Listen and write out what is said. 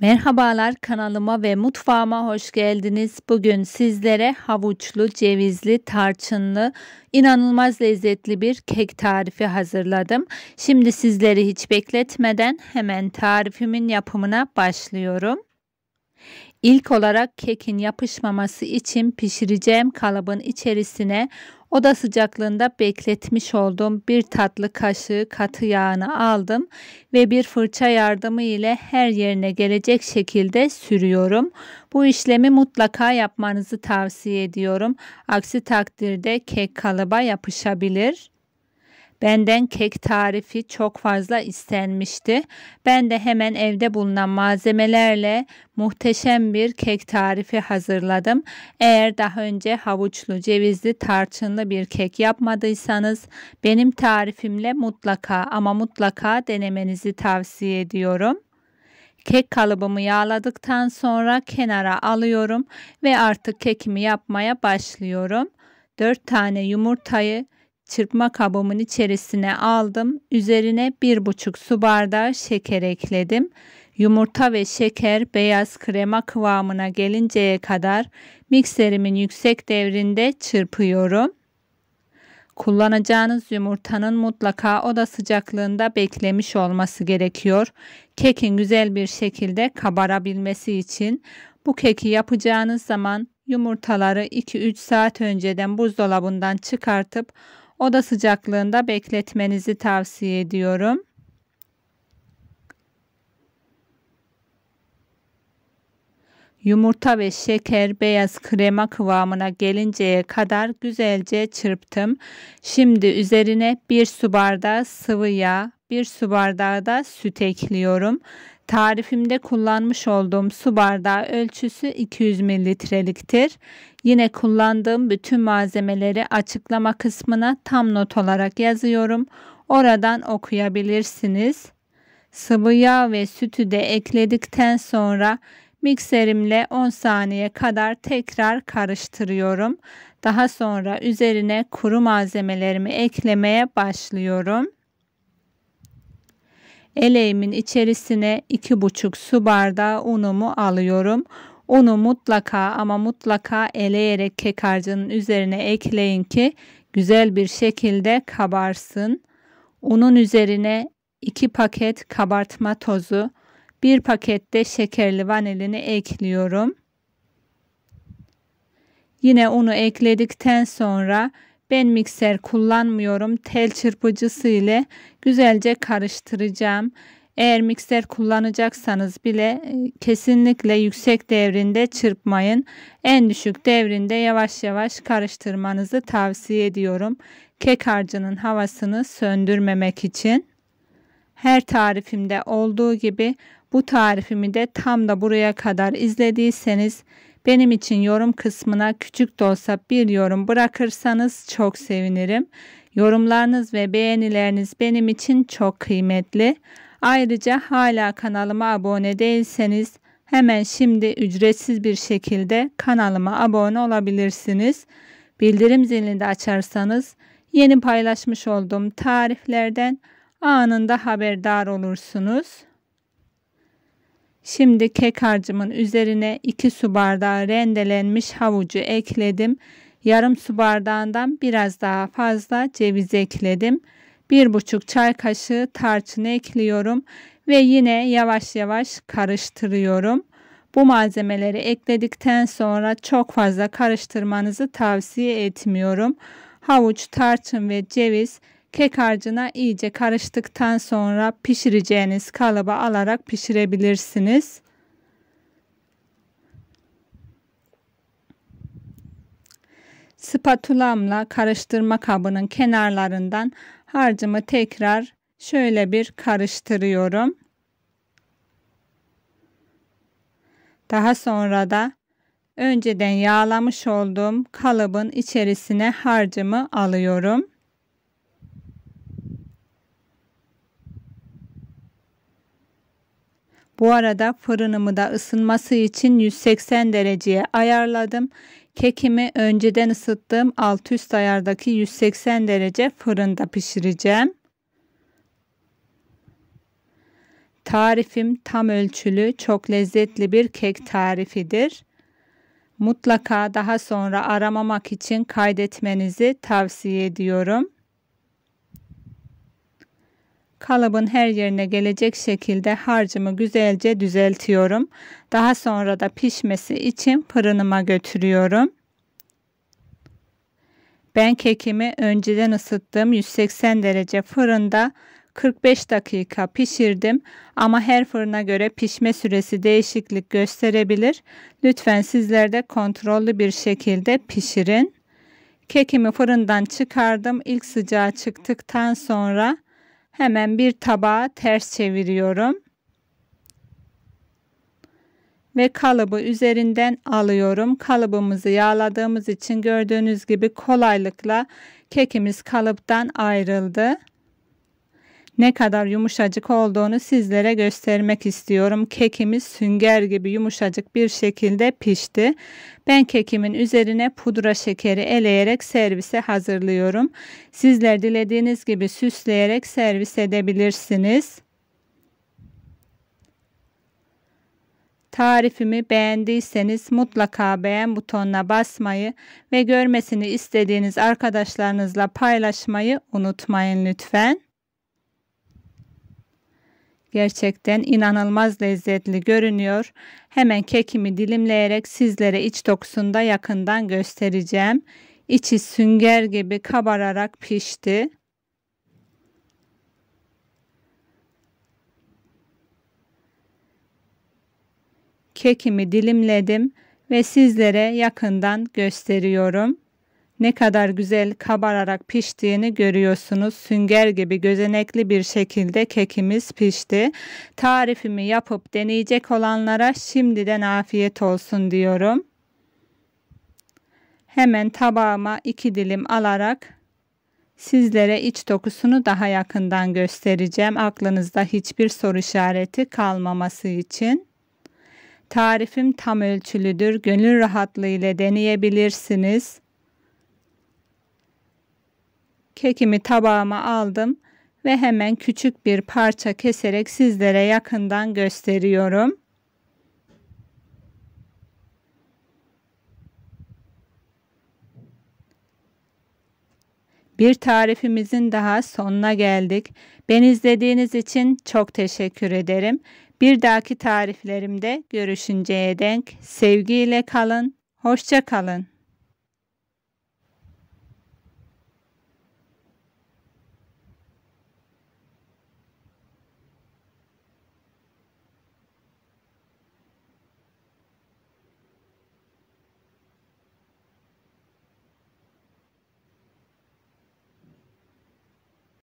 Merhabalar kanalıma ve mutfağıma hoş geldiniz. Bugün sizlere havuçlu, cevizli, tarçınlı, inanılmaz lezzetli bir kek tarifi hazırladım. Şimdi sizleri hiç bekletmeden hemen tarifimin yapımına başlıyorum. İlk olarak kekin yapışmaması için pişireceğim kalıbın içerisine Oda sıcaklığında bekletmiş olduğum bir tatlı kaşığı katı yağını aldım ve bir fırça yardımı ile her yerine gelecek şekilde sürüyorum. Bu işlemi mutlaka yapmanızı tavsiye ediyorum. Aksi takdirde kek kalıba yapışabilir. Benden kek tarifi çok fazla istenmişti. Ben de hemen evde bulunan malzemelerle muhteşem bir kek tarifi hazırladım. Eğer daha önce havuçlu, cevizli, tarçınlı bir kek yapmadıysanız benim tarifimle mutlaka ama mutlaka denemenizi tavsiye ediyorum. Kek kalıbımı yağladıktan sonra kenara alıyorum ve artık kekimi yapmaya başlıyorum. 4 tane yumurtayı çırpma kabımın içerisine aldım. Üzerine 1,5 su bardağı şeker ekledim. Yumurta ve şeker beyaz krema kıvamına gelinceye kadar mikserimin yüksek devrinde çırpıyorum. Kullanacağınız yumurtanın mutlaka oda sıcaklığında beklemiş olması gerekiyor. Kekin güzel bir şekilde kabarabilmesi için bu keki yapacağınız zaman yumurtaları 2-3 saat önceden buzdolabından çıkartıp oda sıcaklığında bekletmenizi tavsiye ediyorum. Yumurta ve şeker beyaz krema kıvamına gelinceye kadar güzelce çırptım. Şimdi üzerine bir su bardağı sıvı yağ, bir su bardağı da süt ekliyorum. Tarifimde kullanmış olduğum su bardağı ölçüsü 200 mililitreliktir. Yine kullandığım bütün malzemeleri açıklama kısmına tam not olarak yazıyorum. Oradan okuyabilirsiniz. Sıvı yağ ve sütü de ekledikten sonra mikserimle 10 saniye kadar tekrar karıştırıyorum. Daha sonra üzerine kuru malzemelerimi eklemeye başlıyorum eleğimin içerisine 2,5 su bardağı unumu alıyorum. Unu mutlaka ama mutlaka eleyerek kek harcının üzerine ekleyin ki güzel bir şekilde kabarsın. Unun üzerine 2 paket kabartma tozu, 1 paket de şekerli vanilini ekliyorum. Yine unu ekledikten sonra ben mikser kullanmıyorum. Tel çırpıcısı ile güzelce karıştıracağım. Eğer mikser kullanacaksanız bile e, kesinlikle yüksek devrinde çırpmayın. En düşük devrinde yavaş yavaş karıştırmanızı tavsiye ediyorum. Kek harcının havasını söndürmemek için. Her tarifimde olduğu gibi bu tarifimi de tam da buraya kadar izlediyseniz benim için yorum kısmına küçük de olsa bir yorum bırakırsanız çok sevinirim. Yorumlarınız ve beğenileriniz benim için çok kıymetli. Ayrıca hala kanalıma abone değilseniz hemen şimdi ücretsiz bir şekilde kanalıma abone olabilirsiniz. Bildirim zilini de açarsanız yeni paylaşmış olduğum tariflerden anında haberdar olursunuz. Şimdi kek harcımın üzerine 2 su bardağı rendelenmiş havucu ekledim. Yarım su bardağından biraz daha fazla ceviz ekledim. 1,5 çay kaşığı tarçını ekliyorum ve yine yavaş yavaş karıştırıyorum. Bu malzemeleri ekledikten sonra çok fazla karıştırmanızı tavsiye etmiyorum. Havuç, tarçın ve ceviz Kek harcına iyice karıştıktan sonra pişireceğiniz kalıba alarak pişirebilirsiniz. Spatulamla karıştırma kabının kenarlarından harcımı tekrar şöyle bir karıştırıyorum. Daha sonra da önceden yağlamış olduğum kalıbın içerisine harcımı alıyorum. Bu arada fırınımı da ısınması için 180 dereceye ayarladım. Kekimi önceden ısıttığım alt üst ayardaki 180 derece fırında pişireceğim. Tarifim tam ölçülü, çok lezzetli bir kek tarifidir. Mutlaka daha sonra aramamak için kaydetmenizi tavsiye ediyorum. Kalıbın her yerine gelecek şekilde harcımı güzelce düzeltiyorum. Daha sonra da pişmesi için fırınıma götürüyorum. Ben kekimi önceden ısıttığım 180 derece fırında 45 dakika pişirdim ama her fırına göre pişme süresi değişiklik gösterebilir. Lütfen sizler de kontrollü bir şekilde pişirin. Kekimi fırından çıkardım. İlk sıcağı çıktıktan sonra Hemen bir tabağa ters çeviriyorum. Ve kalıbı üzerinden alıyorum. Kalıbımızı yağladığımız için gördüğünüz gibi kolaylıkla kekimiz kalıptan ayrıldı ne kadar yumuşacık olduğunu sizlere göstermek istiyorum. Kekimiz sünger gibi yumuşacık bir şekilde pişti. Ben kekimin üzerine pudra şekeri eleyerek servise hazırlıyorum. Sizler dilediğiniz gibi süsleyerek servis edebilirsiniz. Tarifimi beğendiyseniz mutlaka beğen butonuna basmayı ve görmesini istediğiniz arkadaşlarınızla paylaşmayı unutmayın lütfen. Gerçekten inanılmaz lezzetli görünüyor. Hemen kekimi dilimleyerek sizlere iç dokusunda yakından göstereceğim. İçi sünger gibi kabararak pişti. Kekimi dilimledim ve sizlere yakından gösteriyorum ne kadar güzel kabararak piştiğini görüyorsunuz. Sünger gibi gözenekli bir şekilde kekimiz pişti. Tarifimi yapıp deneyecek olanlara şimdiden afiyet olsun diyorum. Hemen tabağıma iki dilim alarak sizlere iç dokusunu daha yakından göstereceğim. Aklınızda hiçbir soru işareti kalmaması için. Tarifim tam ölçülüdür. Gönül rahatlığı ile deneyebilirsiniz. Kekimi tabağıma aldım ve hemen küçük bir parça keserek sizlere yakından gösteriyorum. Bir tarifimizin daha sonuna geldik. Ben izlediğiniz için çok teşekkür ederim. Bir dahaki tariflerimde görüşünceye denk sevgiyle kalın, hoşça kalın.